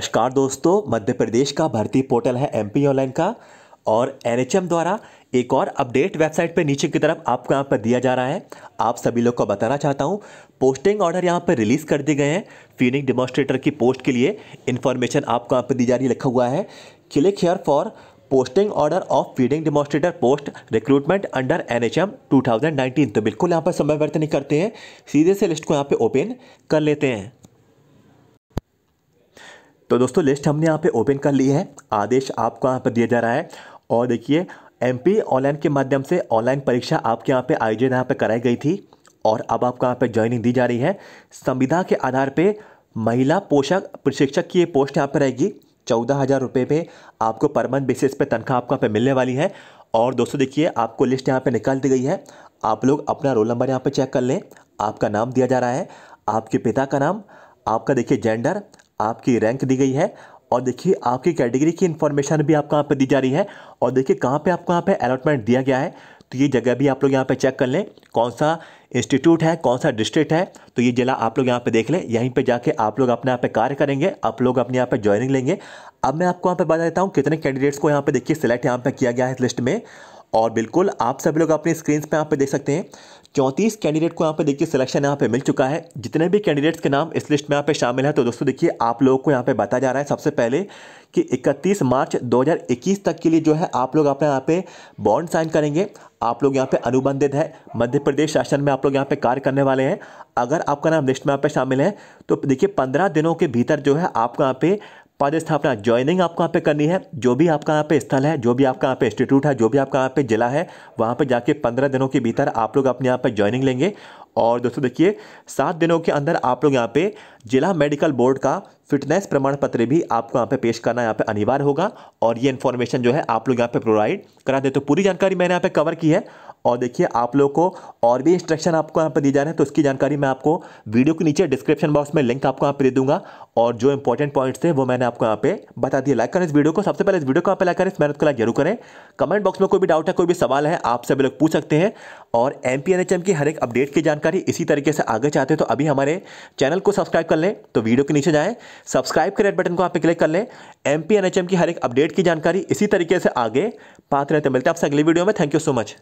नमस्कार दोस्तों मध्य प्रदेश का भर्ती पोर्टल है एम ऑनलाइन का और एन द्वारा एक और अपडेट वेबसाइट पे नीचे की तरफ आपको यहाँ पर दिया जा रहा है आप सभी लोग को बताना चाहता हूँ पोस्टिंग ऑर्डर यहाँ पर रिलीज़ कर दिए गए हैं फीनिंग डिमॉन्स्ट्रेटर की पोस्ट के लिए इन्फॉर्मेशन आपको यहाँ पर दी जा रही लिखा हुआ है click here for posting order of feeding demonstrator post recruitment under N H M two thousand nineteen तो बिल्कुल यहाँ पर समय व्यर्थ नहीं करते हैं सीधे से लिस्ट को यहाँ पर ओपन कर लेते हैं तो दोस्तों लिस्ट हमने यहाँ पे ओपन कर ली है आदेश आपको यहाँ पर दिया जा रहा है और देखिए एमपी ऑनलाइन के माध्यम से ऑनलाइन परीक्षा आपके यहाँ पे आयोजन यहाँ पे कराई गई थी और अब आपको यहाँ पे ज्वाइनिंग दी जा रही है संविधा के आधार पर महिला पोषक प्रशिक्षक की ये पोस्ट यहाँ पर रहेगी चौदह हज़ार रुपये पे आपको पर मंथ बेसिस पे तनख्वाह आपको यहाँ पर मिलने वाली है और दोस्तों देखिए आपको लिस्ट यहाँ पे निकाल दी गई है आप लोग अपना रोल नंबर यहाँ पे चेक कर लें आपका नाम दिया जा रहा है आपके पिता का नाम आपका देखिए जेंडर आपकी रैंक दी गई है और देखिए आपकी कैटेगरी की इन्फॉर्मेशन भी आपको यहाँ पर दी जा रही है और देखिए कहाँ पे आपको यहाँ पे अलॉटमेंट दिया गया है तो ये जगह भी आप लोग यहाँ पे चेक कर लें कौन सा इंस्टीट्यूट है कौन सा डिस्ट्रिक्ट है तो ये ज़िला आप लोग यहाँ पे देख लें यहीं पे जाके आप लोग अपने यहाँ पे कार्य करेंगे आप लोग अपने यहाँ पे ज्वाइनिंग लेंगे अब मैं आपको यहाँ पे बता देता हूँ कितने कैंडिडेट्स को यहाँ पे देखिए सिलेक्ट यहाँ पे किया गया है इस लिस्ट में और बिल्कुल आप सभी लोग अपने स्क्रीन पर यहाँ पे देख सकते हैं चौंतीस कैंडिडेट को यहाँ पे देखिए सिलेक्शन यहाँ पे मिल चुका है जितने भी कैंडिडेट्स के नाम इस लिस्ट में यहाँ पे शामिल है तो दोस्तों देखिए आप लोगों को यहाँ पे बताया जा रहा है सबसे पहले कि 31 मार्च 2021 तक के लिए जो है आप लोग अपने यहाँ पे बॉन्ड साइन करेंगे आप लोग यहाँ पे अनुबंधित है मध्य प्रदेश शासन में आप लोग यहाँ पे कार्य करने वाले हैं अगर आपका नाम लिस्ट में यहाँ पे शामिल है तो देखिए पंद्रह दिनों के भीतर जो है आपको यहाँ पे पदस्थापना ज्वाइनिंग आपको यहाँ पे करनी है जो भी आपका यहाँ पे स्थल है जो भी आपका यहाँ पे इंस्टीट्यूट है जो भी आपका यहाँ पे जिला है वहाँ पे जाके पंद्रह दिनों के भीतर आप लोग अपने यहाँ पे ज्वाइनिंग लेंगे और दोस्तों देखिए सात दिनों के अंदर आप लोग यहाँ पे जिला मेडिकल बोर्ड का फिटनेस प्रमाण पत्र भी आपको यहाँ पे पेश करना यहाँ पे अनिवार्य होगा और ये इन्फॉर्मेशन जो है आप लोग यहाँ पे प्रोवाइड करा दे तो पूरी जानकारी मैंने यहाँ पे कवर की है और देखिए आप लोग को और भी इंस्ट्रक्शन आपको यहाँ पर दी जा रहे हैं तो उसकी जानकारी मैं आपको वीडियो के नीचे डिस्क्रिप्शन बॉक्स में लिंक आपको यहाँ पर दे दूंगा और जो इंपॉर्टेंट पॉइंट्स थे वो मैंने आपको यहाँ पे बता दिया लाइक करें इस वीडियो को सबसे पहले इस वीडियो को यहाँ लाइक करें इस मेहनत को लाइक जरूर करें कमेंट बॉक्स में कोई भी डाउट है कोई भी सवाल है आप सभी लोग पूछ सकते हैं और एम पी की हर एक अपडेट की जानकारी इसी तरीके से आगे चाहते हैं तो अभी हमारे चैनल को सब्सक्राइब कर लें तो वीडियो के नीचे जाएँ सब्सक्राइब के रेड बटन को आप क्लिक कर लें एम की हर एक अपडेट की जानकारी इसी तरीके से आगे पाते रहते मिलते हैं आपसे अगली वीडियो में थैंक यू सो मच